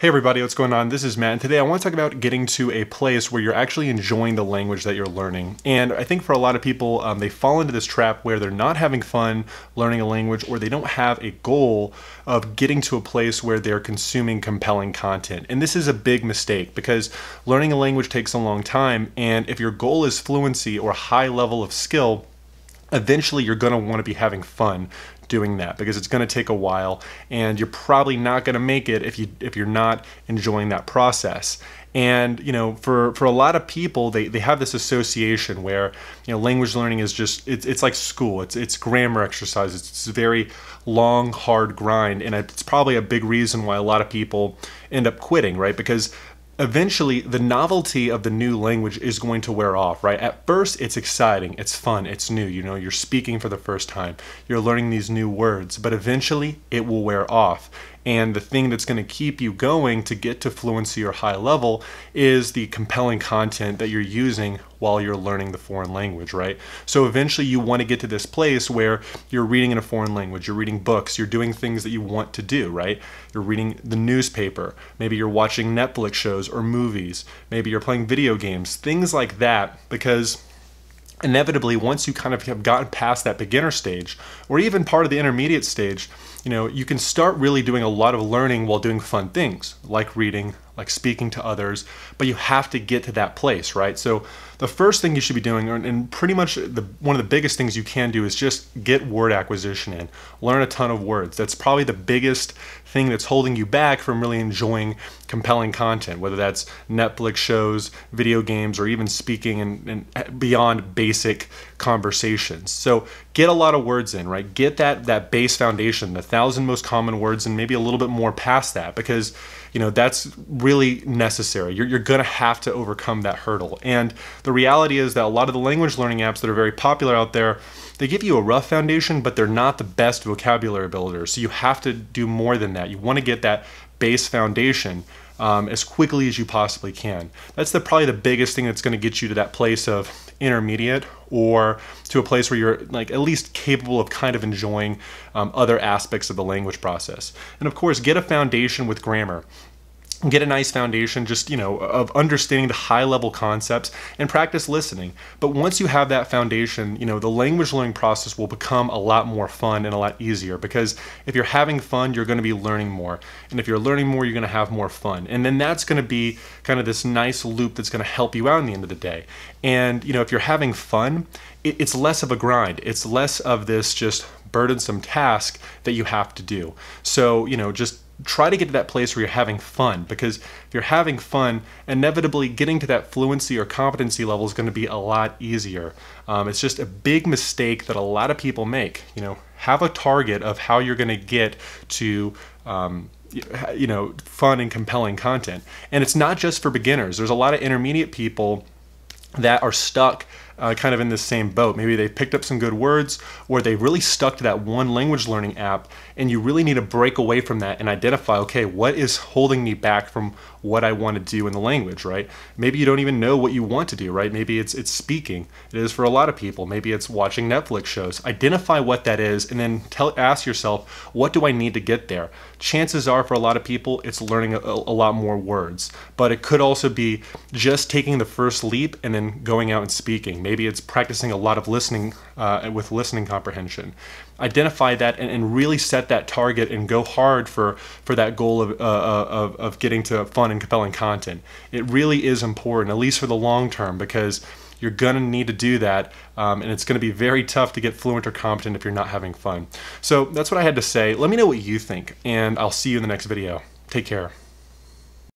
Hey everybody, what's going on? This is Matt, and today I want to talk about getting to a place where you're actually enjoying the language that you're learning. And I think for a lot of people, um, they fall into this trap where they're not having fun learning a language, or they don't have a goal of getting to a place where they're consuming compelling content. And this is a big mistake because learning a language takes a long time, and if your goal is fluency or high level of skill, eventually you're going to want to be having fun doing that because it's going to take a while and you're probably not going to make it if you if you're not enjoying that process and you know for for a lot of people they they have this association where you know language learning is just it's, it's like school it's it's grammar exercise it's, it's very long hard grind and it's probably a big reason why a lot of people end up quitting right because eventually the novelty of the new language is going to wear off, right? At first, it's exciting, it's fun, it's new. You know, you're speaking for the first time, you're learning these new words, but eventually it will wear off. And the thing that's going to keep you going to get to fluency or high level is the compelling content that you're using while you're learning the foreign language, right? So eventually you want to get to this place where you're reading in a foreign language, you're reading books, you're doing things that you want to do, right? You're reading the newspaper, maybe you're watching Netflix shows or movies, maybe you're playing video games, things like that, because inevitably once you kind of have gotten past that beginner stage or even part of the intermediate stage you know, you can start really doing a lot of learning while doing fun things like reading, like speaking to others, but you have to get to that place, right? So the first thing you should be doing, and pretty much the, one of the biggest things you can do is just get word acquisition in, learn a ton of words. That's probably the biggest thing that's holding you back from really enjoying compelling content, whether that's Netflix shows, video games, or even speaking and, and beyond basic conversations. So get a lot of words in, right? Get that that base foundation, the thousand most common words, and maybe a little bit more past that, because you know that's really necessary. You're, you're gonna have to overcome that hurdle. And the reality is that a lot of the language learning apps that are very popular out there, they give you a rough foundation, but they're not the best vocabulary builder. So you have to do more than that. You want to get that base foundation um, as quickly as you possibly can. That's the, probably the biggest thing that's going to get you to that place of intermediate or to a place where you're like at least capable of kind of enjoying um, other aspects of the language process. And of course, get a foundation with grammar get a nice foundation just you know of understanding the high level concepts and practice listening but once you have that foundation you know the language learning process will become a lot more fun and a lot easier because if you're having fun you're going to be learning more and if you're learning more you're going to have more fun and then that's going to be kind of this nice loop that's going to help you out in the end of the day and you know if you're having fun it's less of a grind it's less of this just burdensome task that you have to do so you know just try to get to that place where you're having fun because if you're having fun, inevitably getting to that fluency or competency level is going to be a lot easier. Um, it's just a big mistake that a lot of people make. You know, have a target of how you're going to get to. Um, you know, fun and compelling content. And it's not just for beginners. There's a lot of intermediate people that are stuck uh, kind of in the same boat. Maybe they picked up some good words or they really stuck to that one language learning app and you really need to break away from that and identify, okay, what is holding me back from what I want to do in the language, right? Maybe you don't even know what you want to do, right? Maybe it's it's speaking. It is for a lot of people. Maybe it's watching Netflix shows. Identify what that is and then tell ask yourself, what do I need to get there? Chances are for a lot of people it's learning a, a lot more words, but it could also be just taking the first leap and then going out and speaking. Maybe Maybe it's practicing a lot of listening uh, with listening comprehension. Identify that and, and, really set that target and go hard for, for that goal of, uh, uh of, of getting to fun and compelling content. It really is important, at least for the long term, because you're going to need to do that um, and it's going to be very tough to get fluent or competent if you're not having fun so that's what i had to say let me know what you think and i'll see you in the next video take care